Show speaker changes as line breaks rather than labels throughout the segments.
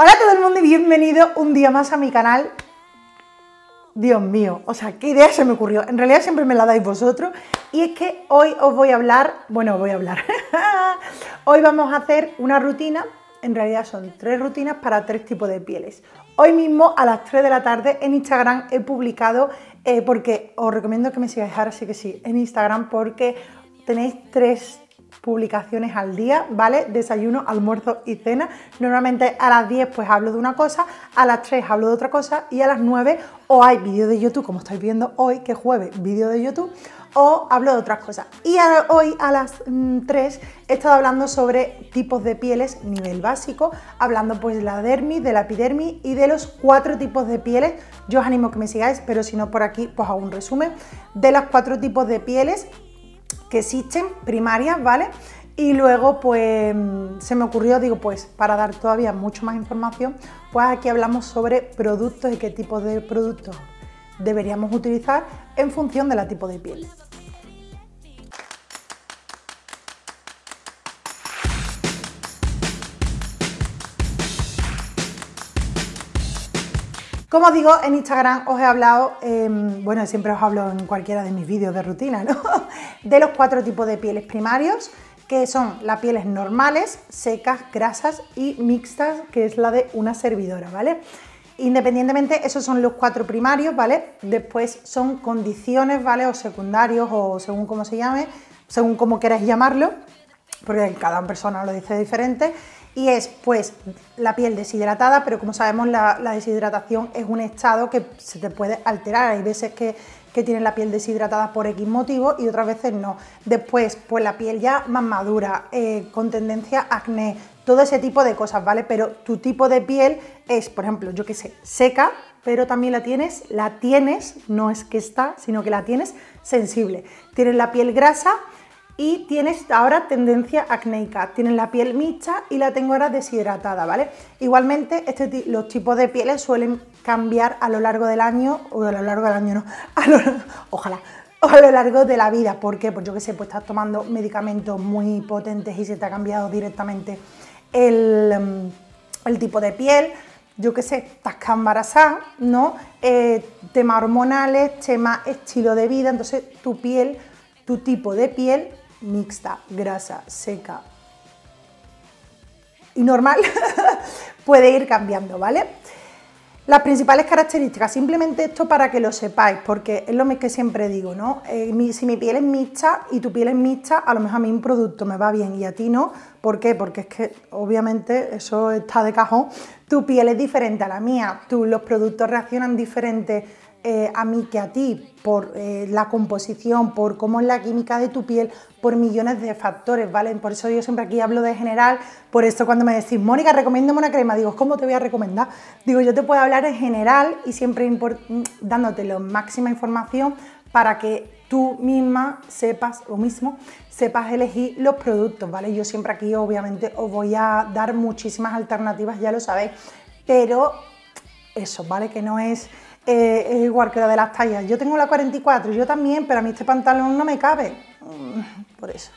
Hola a todo el mundo y bienvenido un día más a mi canal. Dios mío, o sea, qué idea se me ocurrió. En realidad siempre me la dais vosotros. Y es que hoy os voy a hablar, bueno, voy a hablar. hoy vamos a hacer una rutina, en realidad son tres rutinas para tres tipos de pieles. Hoy mismo a las 3 de la tarde en Instagram he publicado, eh, porque os recomiendo que me sigáis ahora sí que sí, en Instagram porque tenéis tres publicaciones al día, ¿vale? Desayuno, almuerzo y cena. Normalmente a las 10 pues hablo de una cosa, a las 3 hablo de otra cosa y a las 9 o hay vídeo de YouTube, como estáis viendo hoy, que jueves, vídeo de YouTube, o hablo de otras cosas. Y hoy a las 3 mm, he estado hablando sobre tipos de pieles nivel básico, hablando pues de la dermis, de la epidermis y de los cuatro tipos de pieles. Yo os animo que me sigáis, pero si no por aquí, pues hago un resumen de los cuatro tipos de pieles que existen, primarias, ¿vale? Y luego, pues, se me ocurrió, digo, pues, para dar todavía mucho más información, pues aquí hablamos sobre productos y qué tipo de productos deberíamos utilizar en función de la tipo de piel. Como digo, en Instagram os he hablado, em, bueno, siempre os hablo en cualquiera de mis vídeos de rutina, ¿no? De los cuatro tipos de pieles primarios, que son las pieles normales, secas, grasas y mixtas, que es la de una servidora, ¿vale? Independientemente, esos son los cuatro primarios, ¿vale? Después son condiciones, ¿vale? O secundarios, o según cómo se llame, según como queráis llamarlo, porque cada persona lo dice diferente y es pues la piel deshidratada, pero como sabemos la, deshidratación es un estado que se te puede alterar, hay veces que, que tienen la piel deshidratada por X motivo y otras veces no. Después pues la piel ya más madura, eh, con tendencia a acné, todo ese tipo de cosas, ¿vale? Pero tu tipo de piel es, por ejemplo, yo qué sé, seca, pero también la tienes, la tienes, no es que está, sino que la tienes sensible. Tienes la piel grasa, y tienes ahora tendencia acnéica. Tienes la piel mixta y la tengo ahora deshidratada, ¿vale? Igualmente, este los tipos de pieles suelen cambiar a lo largo del año, o a lo largo del año no, ojalá, a lo largo de la vida. ¿Por qué? Pues yo que sé, pues estás tomando medicamentos muy potentes y se te ha cambiado directamente el, mm, tipo de piel, yo qué sé, estás embarazada, ¿no? Eh, temas hormonales, tema estilo de vida, entonces tu piel, tu tipo de piel mixta, grasa, seca y normal, puede ir cambiando, ¿vale? Las principales características, simplemente esto para que lo sepáis, porque es lo que siempre digo, ¿no? Eh, si mi piel es mixta y tu piel es mixta, a lo mejor a mí un producto me va bien y a ti no. ¿Por qué? Porque es que obviamente eso está de cajón. Tu piel es diferente a la mía, tú, los productos reaccionan diferente eh, a mí que a ti, por eh, la composición, por cómo es la química de tu piel, por millones de factores, ¿vale? Por eso yo siempre aquí hablo de general, por eso cuando me decís, Mónica, recomiéndame una crema, digo, ¿cómo te voy a recomendar? Digo, yo te puedo hablar en general y siempre mm, dándote la máxima información para que tú misma sepas lo mismo sepas elegir los productos, ¿vale? Yo siempre aquí obviamente os voy a dar muchísimas alternativas, ya lo sabéis, pero eso, ¿vale? Que no es eh, es igual que la de las tallas. Yo tengo la 44, yo también, pero a mí este pantalón no me cabe. Mm, por eso.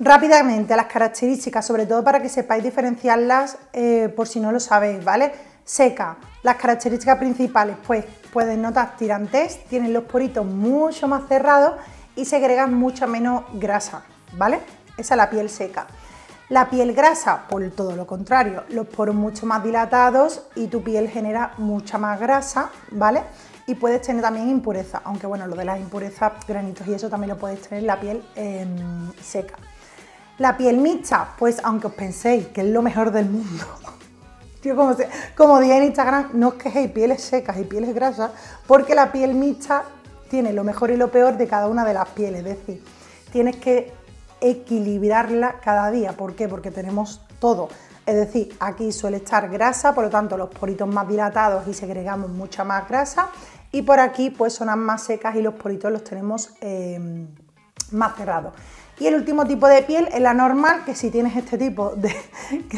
Rápidamente, las características, sobre todo para que sepáis diferenciarlas eh, por si no lo sabéis, ¿vale? Seca, las características principales, pues pueden notar tirantes, tienen los poritos mucho más cerrados y segregan mucha menos grasa, ¿vale? Esa es la piel seca. La piel grasa, por todo lo contrario, los poros mucho más dilatados y tu piel genera mucha más grasa, ¿vale? Y puedes tener también Impureza, aunque bueno, lo de las impurezas, granitos y eso también lo puedes tener en la piel em, seca. La piel mixta, pues aunque os penséis que es lo mejor del mundo, tío, como, como dije en Instagram, no os quejéis pieles secas y pieles grasas, porque la piel mixta tiene lo mejor y lo peor de cada una de las pieles, es decir, tienes que equilibrarla cada día. ¿Por qué? Porque tenemos todo. Es decir, aquí suele estar grasa, por lo tanto los poritos más dilatados y segregamos mucha más grasa. Y por aquí pues son más secas y los poritos los tenemos eh, más cerrados. Y el último tipo de piel es la normal, que si tienes este tipo de,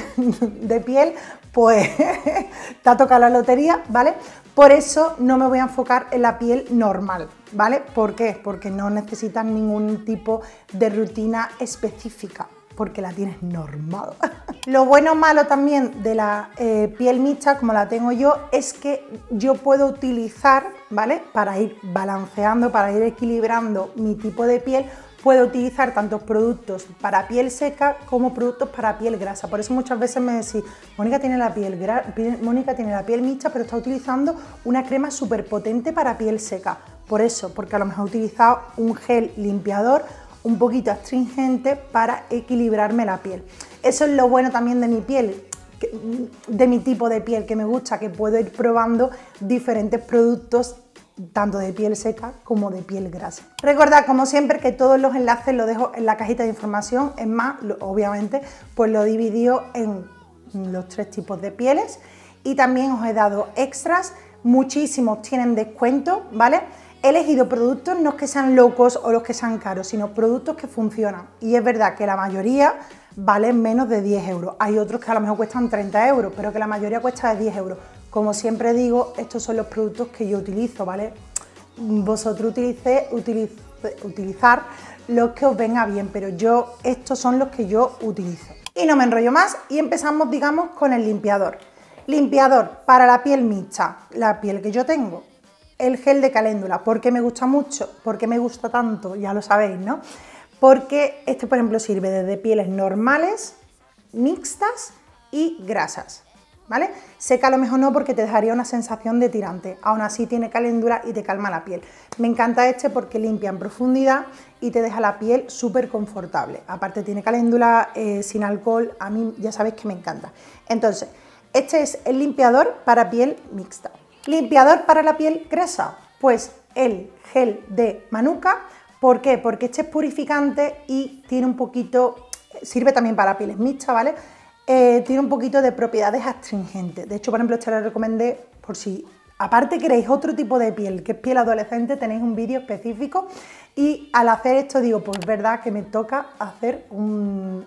de piel, pues te ha tocado la lotería, ¿vale? Por eso no me voy a enfocar en la piel normal, ¿vale? ¿Por qué? Porque no necesitas ningún tipo de rutina específica, porque la tienes normal. Lo bueno o malo también de la eh, piel mixta, como la tengo yo, es que yo puedo utilizar, ¿vale? Para ir balanceando, para ir equilibrando mi tipo de piel, puedo utilizar tantos productos para piel seca como productos para piel grasa. Por eso muchas veces me decís, Mónica tiene la piel, Mónica tiene la piel mixta, pero está utilizando una crema súper potente para piel seca. Por eso, porque a lo mejor he utilizado un gel limpiador un poquito astringente para equilibrarme la piel. Eso es lo bueno también de mi piel, de mi tipo de piel que me gusta, que puedo ir probando diferentes productos tanto de piel seca como de piel grasa. Recordad, como siempre, que todos los enlaces los dejo en la cajita de información. Es más, obviamente, pues lo dividido en los tres tipos de pieles. Y también os he dado extras, muchísimos tienen descuento, ¿vale? He elegido productos no que sean locos o los que sean caros, sino productos que funcionan. Y es verdad que la mayoría valen menos de 10 euros. Hay otros que a lo mejor cuestan 30 euros, pero que la mayoría cuesta de 10 euros. Como siempre digo, estos son los productos que yo utilizo, ¿vale? Vosotros utilicéis, utilizar los que os venga bien, pero yo, estos son los que yo utilizo. Y no me enrollo más y empezamos, digamos, con el limpiador. Limpiador para la piel mixta, la piel que yo tengo. El gel de caléndula, porque me gusta mucho, porque me gusta tanto, ya lo sabéis, ¿no? Porque este, por ejemplo, sirve desde pieles normales, mixtas y grasas. ¿vale? Seca a lo mejor no porque te dejaría una sensación de tirante, aún así tiene calendura y te calma la piel. Me encanta este porque limpia en profundidad y te deja la piel súper confortable. Aparte tiene caléndula eh, sin alcohol, a mí ya sabéis que me encanta. Entonces, este es el limpiador para piel mixta. Limpiador para la piel grasa, pues el gel de Manuka. ¿Por qué? Porque este es purificante y tiene un poquito, sirve también para pieles mixtas, ¿vale? Eh, tiene un poquito de propiedades astringentes. De hecho, por ejemplo, esta lo recomendé por si Aparte queréis otro tipo de piel, que es piel adolescente, tenéis un vídeo específico y al hacer esto digo, pues verdad que me toca hacer un,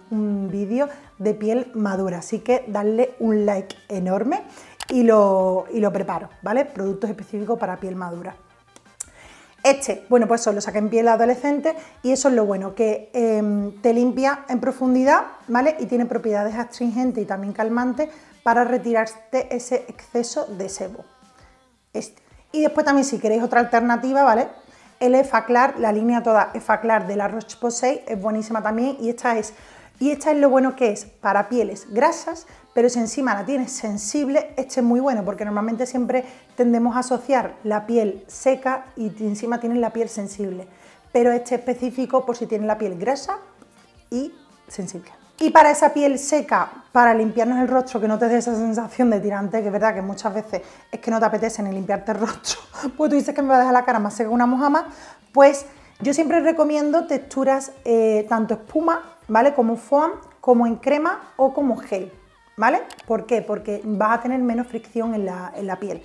vídeo de piel madura, así que darle un like enorme y lo, y lo preparo, ¿vale? Productos específicos para piel madura. Este, bueno, pues eso lo saqué en piel adolescente y eso es lo bueno, que em, te limpia en profundidad, ¿vale? Y tiene propiedades astringentes y también calmantes para retirarte ese exceso de sebo. Este. Y después también si queréis otra alternativa, ¿vale? El Efaclar, la línea toda Efaclar de la Roche-Posay es buenísima también y esta es y esta es lo bueno que es para pieles grasas, pero si encima la tienes sensible, este es muy bueno, porque normalmente siempre tendemos a asociar la piel seca y encima tienes la piel sensible. Pero este específico por si tienes la piel grasa y sensible. Y para esa piel seca, para limpiarnos el rostro, que no te dé esa sensación de tirante, que es verdad que muchas veces es que no te apetece ni limpiarte el rostro, pues tú dices que me va a dejar la cara más seca que una mojama, pues yo siempre recomiendo texturas eh, tanto espuma ¿vale? Como foam, como en crema o como gel, ¿vale? ¿Por qué? Porque vas a tener menos fricción en la, piel.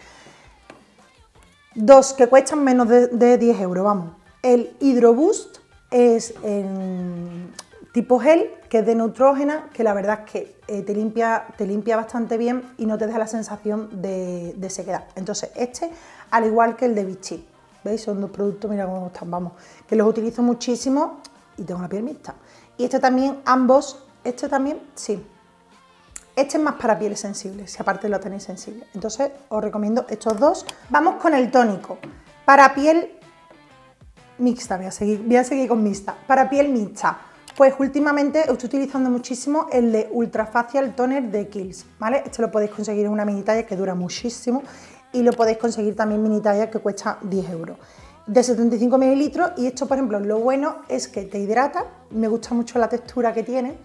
Dos que cuestan menos de, 10 euros, vamos. El Boost es tipo gel, que es de neutrógena, que la verdad es que eh, te, limpia, te limpia bastante bien y no te deja la sensación de, sequedad. Entonces, este, al igual que el de Vichy, ¿veis? Son dos productos, mira cómo están, vamos, que los utilizo muchísimo y tengo la piel mixta. Y este también, ambos, este también, sí. Este es más para pieles sensibles, si aparte lo tenéis sensible. Entonces os recomiendo estos dos. Vamos con el tónico. Para piel mixta, voy a seguir, voy a seguir con mixta. Para piel mixta, pues últimamente estoy utilizando muchísimo el de Ultra Facial Toner de Kills, ¿vale? Este lo podéis conseguir en una mini talla que dura muchísimo y lo podéis conseguir también mini talla que cuesta 10 euros de 75 mililitros y esto, por ejemplo, lo bueno es que te hidrata, me gusta mucho la textura que tiene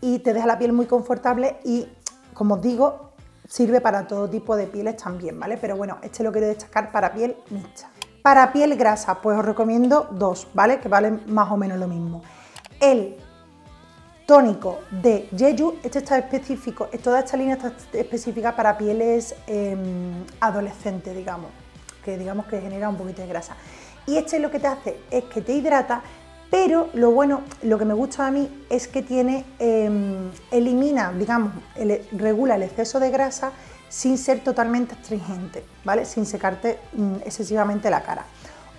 y te deja la piel muy confortable y, como os digo, sirve para todo tipo de pieles también, ¿vale? Pero bueno, este lo quiero destacar para piel mixta. Para piel grasa, pues os recomiendo dos, ¿vale? Que valen más o menos lo mismo. El tónico de Jeju, este está específico, toda esta línea está específica para pieles em, adolescentes, digamos, que digamos que genera un poquito de grasa. Y este lo que te hace es que te hidrata, pero lo bueno, lo que me gusta a mí es que tiene, em, elimina, digamos, e, regula el exceso de grasa sin ser totalmente astringente, ¿vale? Sin secarte mm, excesivamente la cara.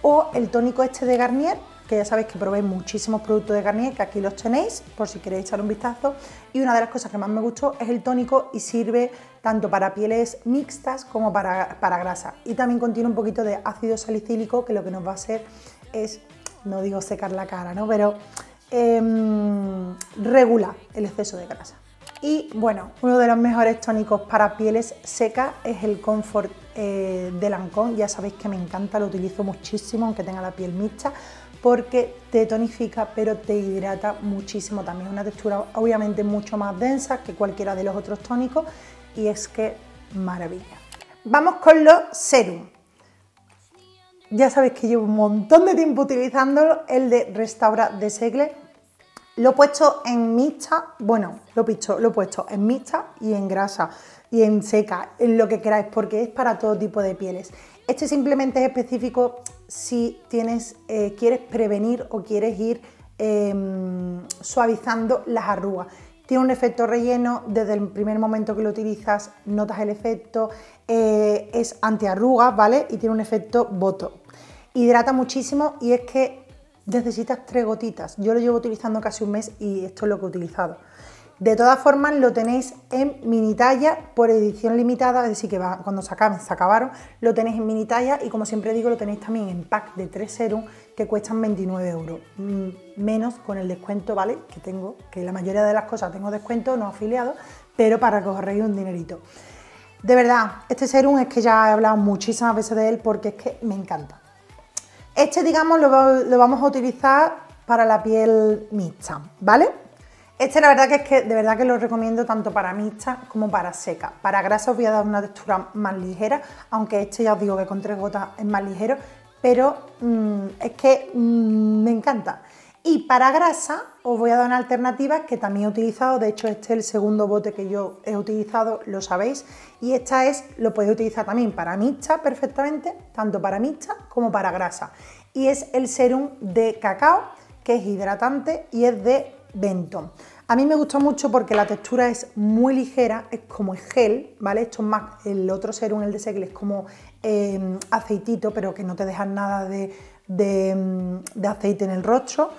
O el tónico este de Garnier, que ya sabéis que probéis muchísimos productos de Garnier, que aquí los tenéis, por si queréis echar un vistazo. Y una de las cosas que más me gustó es el tónico y sirve tanto para pieles mixtas como para, grasa. Y también contiene un poquito de ácido salicílico, que lo que nos va a hacer es, no digo secar la cara, ¿no? Pero eh, em, regula el exceso de grasa. Y bueno, uno de los mejores tónicos para pieles secas es el Comfort eh, de Lancôme. Ya sabéis que me encanta, lo utilizo muchísimo, aunque tenga la piel mixta porque te tonifica pero te hidrata muchísimo también. Una textura obviamente mucho más densa que cualquiera de los otros tónicos y es que maravilla. Vamos con los serum. Ya sabéis que llevo un montón de tiempo utilizándolo, el de Restaura de Segle. Lo he puesto en mixta, bueno, lo picho, lo he puesto en mixta y en grasa y en seca, en lo que queráis, porque es para todo tipo de pieles. Este simplemente es específico si tienes, eh, quieres prevenir o quieres ir em, suavizando las arrugas. Tiene un efecto relleno, desde el primer momento que lo utilizas notas el efecto, eh, es antiarrugas, ¿vale? Y tiene un efecto boto. Hidrata muchísimo y es que necesitas tres gotitas. Yo lo llevo utilizando casi un mes y esto es lo que he utilizado. De todas formas, lo tenéis en mini talla por edición limitada, es decir, que va, cuando se acaben, se acabaron, lo tenéis en mini talla y como siempre digo, lo tenéis también en pack de tres serums que cuestan 29 euros, mm, menos con el descuento, ¿vale? Que tengo, que la mayoría de las cosas tengo descuento, no afiliado, pero para que un dinerito. De verdad, este serum es que ya he hablado muchísimas veces de él porque es que me encanta. Este, digamos, lo vamos a utilizar para la piel mixta, ¿vale? Este la verdad que es que de verdad que lo recomiendo tanto para mixta como para seca. Para grasa os voy a dar una textura más ligera, aunque este ya os digo que con tres gotas es más ligero, pero mm, es que mm, me encanta. Y para grasa os voy a dar una alternativa que también he utilizado, de hecho este es el segundo bote que yo he utilizado, lo sabéis, y esta es, lo podéis utilizar también para mixta perfectamente, tanto para mixta como para grasa, y es el serum de cacao, que es hidratante y es de Benton. A mí me gustó mucho porque la textura es muy ligera, es como gel, ¿vale? Esto es más, el otro serum, el de Segel, es como em, aceitito, pero que no te deja nada de, mm, de aceite en el rostro.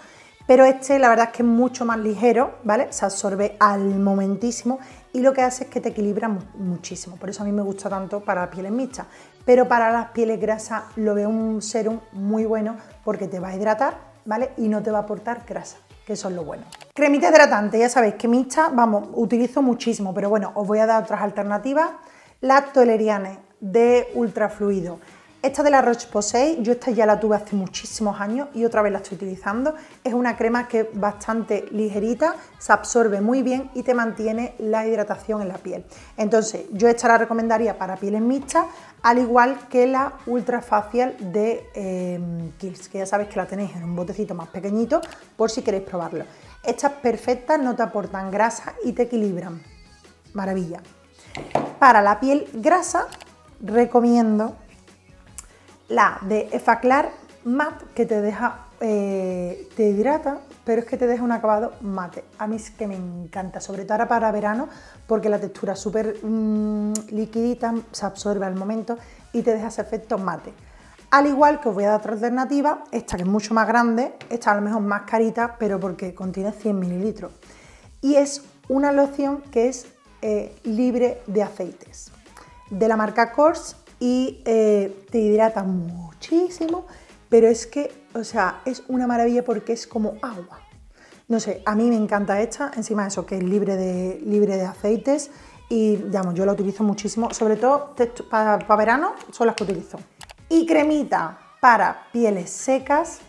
Pero este la verdad es que es mucho más ligero, ¿vale? Se absorbe al momentísimo y lo que hace es que te equilibra muchísimo. Por eso a mí me gusta tanto para pieles mixtas. Pero para las pieles grasas lo veo un serum muy bueno porque te va a hidratar, ¿vale? Y no te va a aportar grasa que son lo bueno. Cremita hidratante, ya sabéis que mixta, vamos, utilizo muchísimo, pero bueno, os voy a dar otras alternativas. tolerianes de ultrafluido. Esta de la Roche-Posay, yo esta ya la tuve hace muchísimos años y otra vez la estoy utilizando. Es una crema que es bastante ligerita, se absorbe muy bien y te mantiene la hidratación en la piel. Entonces, yo esta la recomendaría para pieles mixtas, al igual que la Ultra Facial de em, que ya sabes que la tenéis en un botecito más pequeñito por si queréis probarlo. Estas perfectas no te aportan grasa y te equilibran. Maravilla. Para la piel grasa recomiendo la de Efaclar Matte, que te deja, eh, te hidrata, pero es que te deja un acabado mate. A mí es que me encanta, sobre todo ahora para verano, porque la textura es súper mm, liquidita, se absorbe al momento y te deja ese efecto mate. Al igual que os voy a dar otra alternativa, esta que es mucho más grande, esta a lo mejor más carita, pero porque contiene 100 mililitros. Y es una loción que es eh, libre de aceites. De la marca Kors y eh, te hidrata muchísimo, pero es que, o sea, es una maravilla porque es como agua. No sé, a mí me encanta esta, encima de eso, que es libre de, libre de aceites y, digamos, yo la utilizo muchísimo, sobre todo para verano son las que utilizo. Y cremita para pieles secas,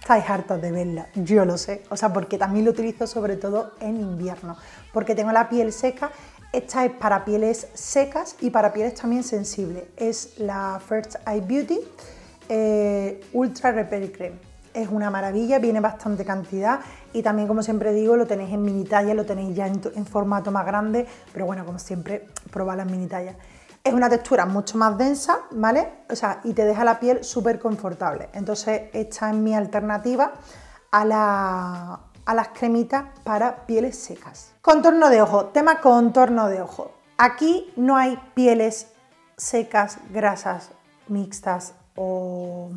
estáis hartos de verla, yo lo sé, o sea, porque también lo utilizo sobre todo en invierno, porque tengo la piel seca esta es para pieles secas y para pieles también sensibles. Es la First Eye Beauty eh, Ultra Repair Cream. Es una maravilla, viene bastante cantidad y también, como siempre digo, lo tenéis en mini talla, lo tenéis ya en, formato más grande, pero bueno, como siempre, probad las mini tallas. Es una textura mucho más densa, ¿vale? O sea, y te deja la piel súper confortable. Entonces, esta es mi alternativa a la, a las cremitas para pieles secas. Contorno de ojo, tema contorno de ojo. Aquí no hay pieles secas, grasas mixtas o,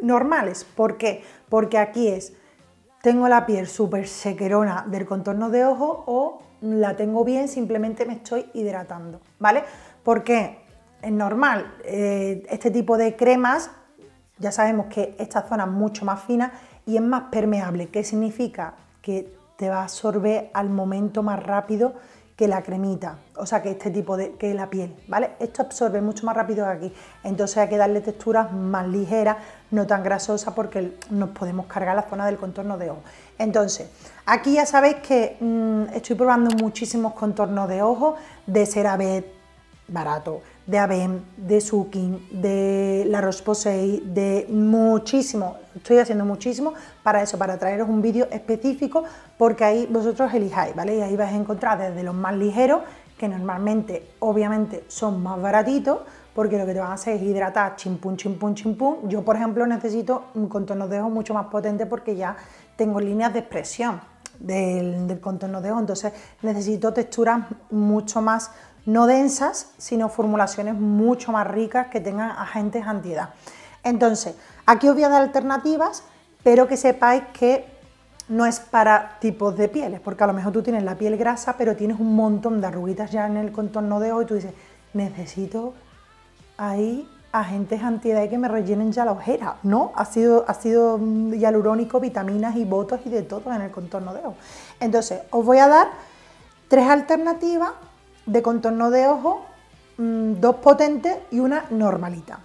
normales. ¿Por qué? Porque aquí es, tengo la piel súper sequerona del contorno de ojo o la tengo bien, simplemente me estoy hidratando, ¿vale? Porque es normal, eh, este tipo de cremas ya sabemos que esta zona es mucho más fina y es más permeable. ¿Qué significa? Que te va a absorber al momento más rápido que la cremita, o sea, que este tipo de, que la piel, ¿vale? Esto absorbe mucho más rápido que aquí, entonces hay que darle texturas más ligeras, no tan grasosas, porque nos podemos cargar la zona del contorno de ojo. Entonces, aquí ya sabéis que mm, estoy probando muchísimos contornos de ojo de CeraVe barato, de ABEM, de Sukin, de La roche de muchísimo, estoy haciendo muchísimo para eso, para traeros un vídeo específico, porque ahí vosotros elijáis, ¿vale? Y ahí vais a encontrar desde los más ligeros, que normalmente, obviamente, son más baratitos, porque lo que te van a hacer es hidratar, chimpún, chimpún, chimpún. Yo, por ejemplo, necesito un contorno de ojo mucho más potente porque ya tengo líneas de expresión del, del contorno de ojo, entonces necesito texturas mucho más no densas, sino formulaciones mucho más ricas que tengan agentes antiedad. Entonces, aquí os voy a dar alternativas, pero que sepáis que no es para tipos de pieles, porque a lo mejor tú tienes la piel grasa, pero tienes un montón de arruguitas ya en el contorno de ojos y tú dices, necesito ahí agentes antiedad que me rellenen ya la ojera, ¿no? Ha sido, ha sido hialurónico, vitaminas y botox y de todo en el contorno de ojo. Entonces, os voy a dar tres alternativas de contorno de ojo, mm, dos potentes y una normalita.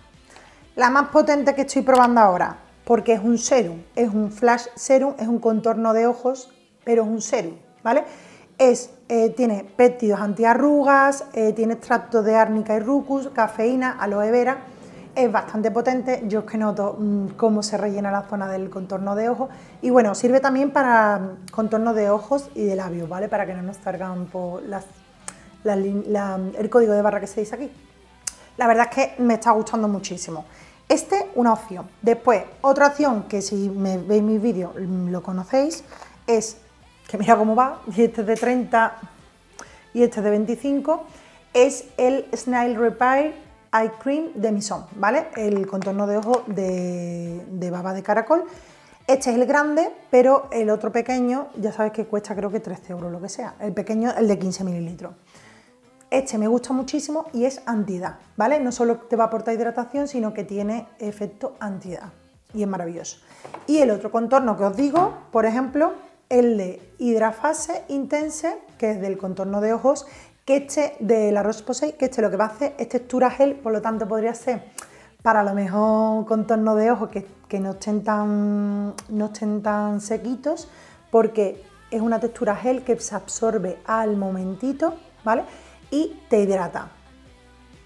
La más potente que estoy probando ahora, porque es un serum, es un flash serum, es un contorno de ojos, pero es un serum, ¿vale? Es, eh, tiene péptidos antiarrugas, eh, tiene extracto de árnica y rucus, cafeína, aloe vera, es bastante potente, yo es que noto mm, cómo se rellena la zona del contorno de ojos y bueno, sirve también para mm, contorno de ojos y de labios, ¿vale? Para que no nos salgan por las el código de barra que se dice aquí. La verdad es que me está gustando muchísimo. Este, una opción. Después, otra opción que si me veis mis vídeos mm, lo conocéis, es que mira cómo va, y este es de 30 y este es de 25, es el Snail Repair Eye Cream de Mison, ¿vale? El contorno de ojo de, de baba de caracol. Este es el grande, pero el otro pequeño, ya sabes que cuesta creo que 13 euros, lo que sea. El pequeño, el de 15 mililitros. Este me gusta muchísimo y es antidad, ¿vale? No solo te va a aportar hidratación, sino que tiene efecto antidad y es maravilloso. Y el otro contorno que os digo, por ejemplo, el de Hidrafase Intense, que es del contorno de ojos, que este de la Rose que este lo que va a hacer es textura gel, por lo tanto podría ser para lo mejor contorno de ojos que, no, estén tan, no estén tan sequitos, porque es una textura gel que se absorbe al momentito, ¿vale? y te hidrata.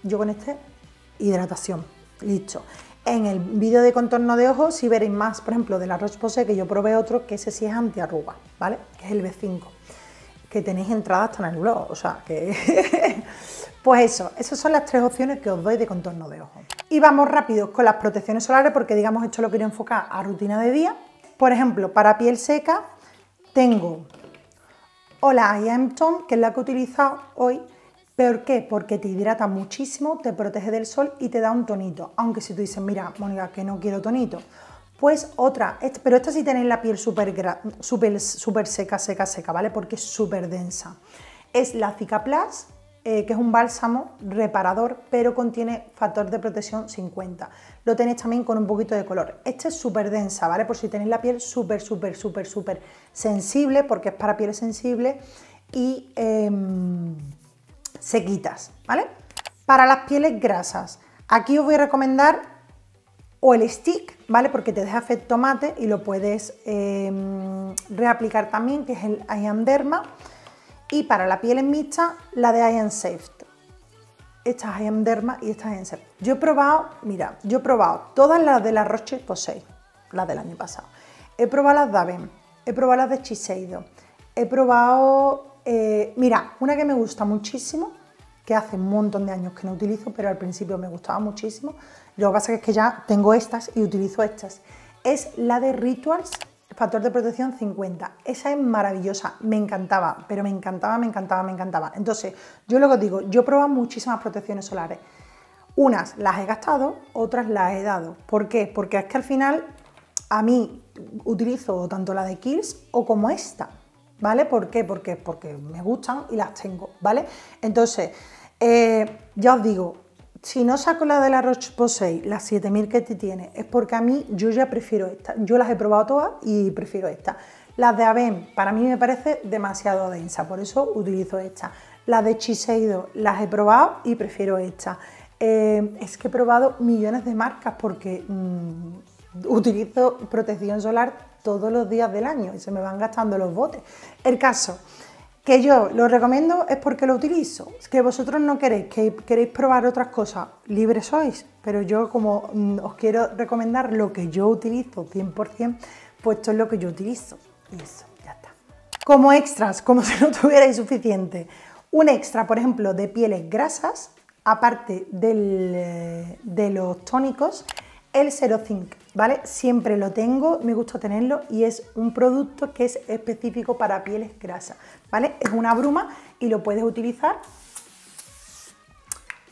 Yo con este, hidratación, listo. En el vídeo de contorno de ojos si veréis más, por ejemplo, de la Roche-Posay, que yo probé otro, que ese sí es antiarruga, ¿vale? Que es el B5, que tenéis entrada hasta en el blog, o sea, que... pues eso, esas son las tres opciones que os doy de contorno de ojos. Y vamos rápido con las protecciones solares, porque digamos esto lo quiero enfocar a rutina de día. Por ejemplo, para piel seca tengo Hola I Am Tom, que es la que he utilizado hoy, ¿Por qué? Porque te hidrata muchísimo, te protege del sol y te da un tonito. Aunque si tú dices, mira, Mónica, que no quiero tonito, pues otra, pero esta sí tenéis la piel súper super, super seca, seca, seca, ¿vale? Porque es súper densa. Es la Cicaplas, Plus, eh, que es un bálsamo reparador, pero contiene factor de protección 50. Lo tenéis también con un poquito de color. Esta es súper densa, ¿vale? Por si tenéis la piel súper, súper, súper, súper sensible, porque es para pieles sensibles, y... Eh, sequitas, ¿vale? Para las pieles grasas, aquí os voy a recomendar o el stick, ¿vale? Porque te deja efecto mate y lo puedes em, reaplicar también, que es el Ayanderma. Derma. Y para la piel mixtas mixta, la de ayanderma Safe. Esta es Derma y esta es Safe. Yo he probado, mira, yo he probado todas las de la Roche Posay, las del año pasado. He probado las Aven he probado las de Chiseido he probado eh, mira, una que me gusta muchísimo, que hace un montón de años que no utilizo, pero al principio me gustaba muchísimo. Lo que pasa es que ya tengo estas y utilizo estas. Es la de Rituals, factor de protección 50. Esa es maravillosa, me encantaba, pero me encantaba, me encantaba, me encantaba. Entonces, yo lo que os digo, yo he probado muchísimas protecciones solares. Unas las he gastado, otras las he dado. ¿Por qué? Porque es que al final a mí utilizo tanto la de Kills o como esta. ¿vale? ¿Por qué? Porque, porque me gustan y las tengo, ¿vale? Entonces, eh, ya os digo, si no saco la de la Roche-Posay, las 7000 que te este tiene, es porque a mí yo ya prefiero esta. Yo las he probado todas y prefiero esta. Las de Aven, para mí me parece demasiado densa, por eso utilizo esta. Las de Chiseido las he probado y prefiero esta. Eh, es que he probado millones de marcas porque mm, utilizo protección solar todos los días del año y se me van gastando los botes. El caso que yo lo recomiendo es porque lo utilizo. que vosotros no queréis, que queréis probar otras cosas, libres sois, pero yo como mm, os quiero recomendar lo que yo utilizo 100%, pues esto es lo que yo utilizo. Y eso, ya está. Como extras, como si no tuvierais suficiente, un extra, por ejemplo, de pieles grasas, aparte eh, de los tónicos, el Zinc, ¿vale? Siempre lo tengo, me gusta tenerlo y es un producto que es específico para pieles grasas, ¿vale? Es una bruma y lo puedes utilizar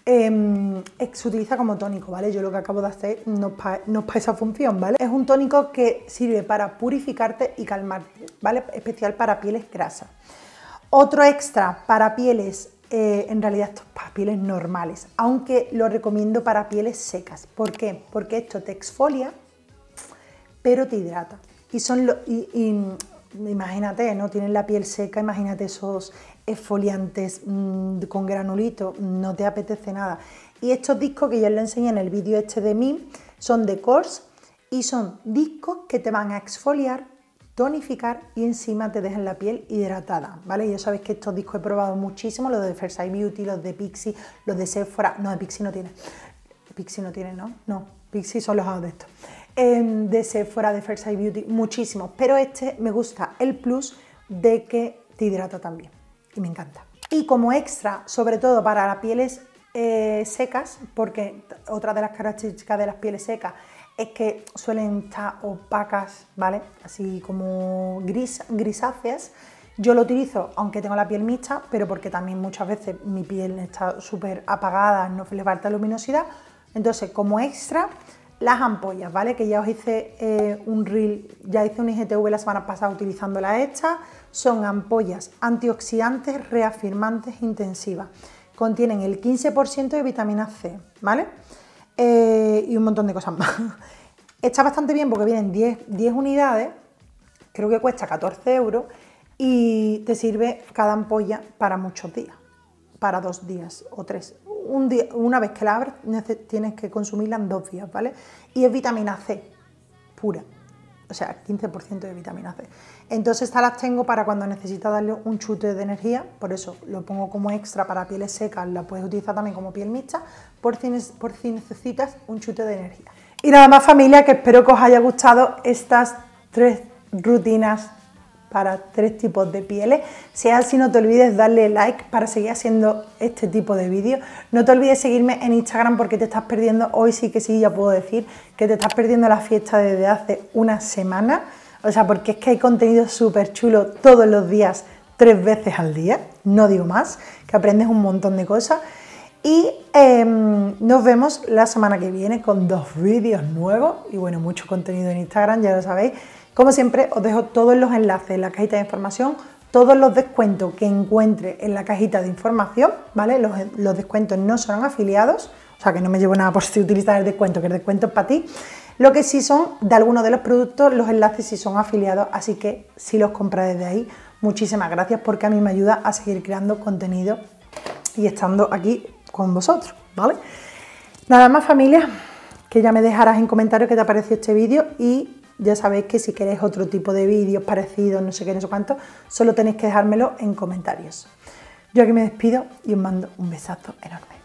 em, se utiliza como tónico, ¿vale? Yo lo que acabo de hacer no es para esa función, ¿vale? Es un tónico que sirve para purificarte y calmarte, ¿vale? Especial para pieles grasas. Otro extra para pieles eh, en realidad estos para pieles normales, aunque lo recomiendo para pieles secas. ¿Por qué? Porque esto te exfolia, pero te hidrata. Y son mm, imagínate, ¿no? Tienes la piel seca, imagínate esos exfoliantes mm, con granulito, no te apetece nada. Y estos discos que yo les enseñé en el vídeo este de mí son de Kors y son discos que te van a exfoliar tonificar y encima te dejan la piel hidratada, ¿vale? Ya sabéis que estos discos he probado muchísimo, los de Fersai Beauty, los de Pixie, los de Sephora, no, de Pixi no tiene, Pixi no tiene, ¿no? No, Pixie son los de estos, em, de Sephora, de Fersai Beauty, muchísimos, pero este me gusta el plus de que te hidrata también y me encanta. Y como extra, sobre todo para las pieles eh, secas, porque otra de las características de las pieles secas es que suelen estar opacas, ¿vale? Así como gris, grisáceas. Yo lo utilizo aunque tengo la piel mixta, pero porque también muchas veces mi piel está súper apagada, no le falta luminosidad. Entonces, como extra, las ampollas, ¿vale? Que ya os hice eh, un reel, ya hice un IGTV la semana pasada utilizando la esta. Son ampollas antioxidantes, reafirmantes, intensivas. Contienen el 15% de vitamina C, ¿vale? Eh, y un montón de cosas más. Está bastante bien porque vienen 10, 10 unidades, creo que cuesta 14 euros y te sirve cada ampolla para muchos días, para dos días o tres. Un día, una vez que la abres tienes que consumirla en dos días, ¿vale? Y es vitamina C pura o sea, 15% de vitamina C. Entonces estas las tengo para cuando necesita darle un chute de energía, por eso lo pongo como extra para pieles secas, la puedes utilizar también como piel mixta, por si, por si necesitas un chute de energía. Y nada más familia, que espero que os haya gustado estas tres rutinas para tres tipos de pieles. Si es así, no te olvides darle like para seguir haciendo este tipo de vídeos. No te olvides seguirme en Instagram porque te estás perdiendo, hoy sí que sí, ya puedo decir, que te estás perdiendo la fiesta desde hace una semana. O sea, porque es que hay contenido súper chulo todos los días, tres veces al día, no digo más, que aprendes un montón de cosas. Y em, nos vemos la semana que viene con dos vídeos nuevos y bueno, mucho contenido en Instagram, ya lo sabéis. Como siempre, os dejo todos los enlaces en la cajita de información, todos los descuentos que encuentre en la cajita de información, ¿vale? Los, descuentos no son afiliados, o sea que no me llevo nada por si utilizas el descuento, que el descuento es para ti. Lo que sí son de algunos de los productos, los enlaces sí son afiliados, así que si los compras desde ahí, muchísimas gracias porque a mí me ayuda a seguir creando contenido y estando aquí con vosotros, ¿vale? Nada más familia, que ya me dejarás en comentarios qué te ha parecido este vídeo y ya sabéis que si queréis otro tipo de vídeos parecidos, no sé qué, no sé cuánto, solo tenéis que dejármelo en comentarios. Yo aquí me despido y os mando un besazo enorme.